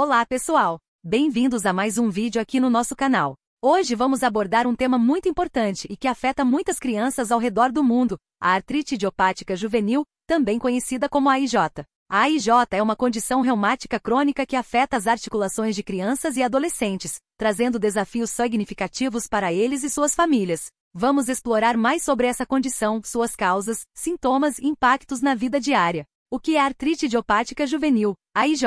Olá pessoal, bem-vindos a mais um vídeo aqui no nosso canal. Hoje vamos abordar um tema muito importante e que afeta muitas crianças ao redor do mundo, a artrite idiopática juvenil, também conhecida como AIJ. A AIJ é uma condição reumática crônica que afeta as articulações de crianças e adolescentes, trazendo desafios significativos para eles e suas famílias. Vamos explorar mais sobre essa condição, suas causas, sintomas e impactos na vida diária. O que é artrite idiopática juvenil, AIJ?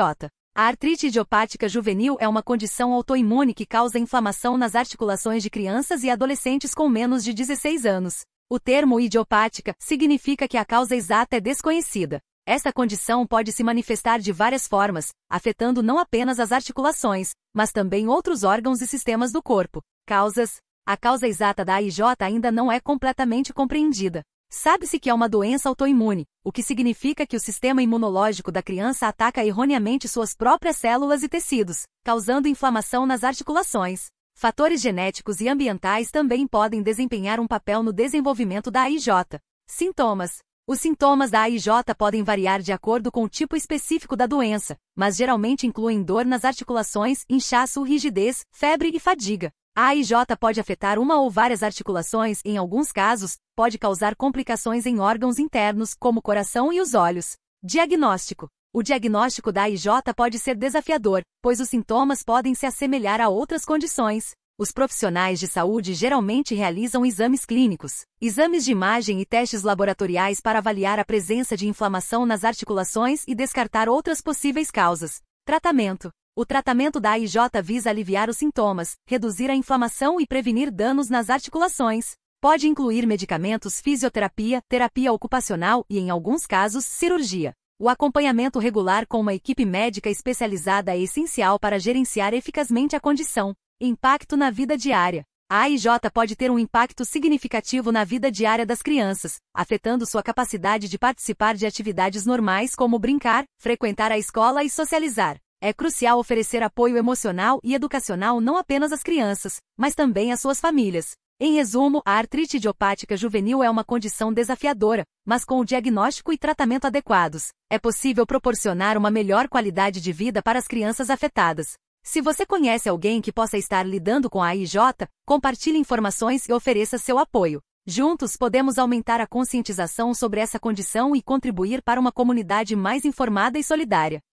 A artrite idiopática juvenil é uma condição autoimune que causa inflamação nas articulações de crianças e adolescentes com menos de 16 anos. O termo idiopática significa que a causa exata é desconhecida. Esta condição pode se manifestar de várias formas, afetando não apenas as articulações, mas também outros órgãos e sistemas do corpo. Causas: A causa exata da IJ ainda não é completamente compreendida. Sabe-se que é uma doença autoimune, o que significa que o sistema imunológico da criança ataca erroneamente suas próprias células e tecidos, causando inflamação nas articulações. Fatores genéticos e ambientais também podem desempenhar um papel no desenvolvimento da AIJ. Sintomas: Os sintomas da AIJ podem variar de acordo com o tipo específico da doença, mas geralmente incluem dor nas articulações, inchaço, rigidez, febre e fadiga. A AIJ pode afetar uma ou várias articulações e, em alguns casos, pode causar complicações em órgãos internos, como o coração e os olhos. Diagnóstico: O diagnóstico da AIJ pode ser desafiador, pois os sintomas podem se assemelhar a outras condições. Os profissionais de saúde geralmente realizam exames clínicos, exames de imagem e testes laboratoriais para avaliar a presença de inflamação nas articulações e descartar outras possíveis causas. Tratamento: o tratamento da AIJ visa aliviar os sintomas, reduzir a inflamação e prevenir danos nas articulações. Pode incluir medicamentos, fisioterapia, terapia ocupacional e, em alguns casos, cirurgia. O acompanhamento regular com uma equipe médica especializada é essencial para gerenciar eficazmente a condição. Impacto na vida diária. A AIJ pode ter um impacto significativo na vida diária das crianças, afetando sua capacidade de participar de atividades normais como brincar, frequentar a escola e socializar. É crucial oferecer apoio emocional e educacional não apenas às crianças, mas também às suas famílias. Em resumo, a artrite idiopática juvenil é uma condição desafiadora, mas com o diagnóstico e tratamento adequados, é possível proporcionar uma melhor qualidade de vida para as crianças afetadas. Se você conhece alguém que possa estar lidando com a IJ, compartilhe informações e ofereça seu apoio. Juntos podemos aumentar a conscientização sobre essa condição e contribuir para uma comunidade mais informada e solidária.